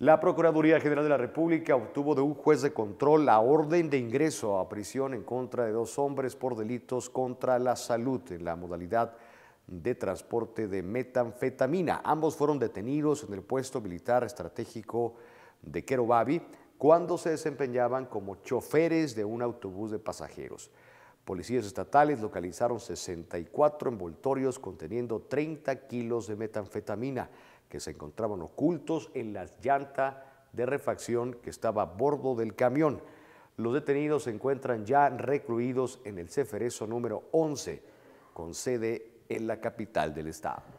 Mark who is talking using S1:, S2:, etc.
S1: La Procuraduría General de la República obtuvo de un juez de control la orden de ingreso a prisión en contra de dos hombres por delitos contra la salud en la modalidad de transporte de metanfetamina. Ambos fueron detenidos en el puesto militar estratégico de Querobabi cuando se desempeñaban como choferes de un autobús de pasajeros. Policías estatales localizaron 64 envoltorios conteniendo 30 kilos de metanfetamina que se encontraban ocultos en las llanta de refacción que estaba a bordo del camión. Los detenidos se encuentran ya recluidos en el Ceferezo número 11, con sede en la capital del estado.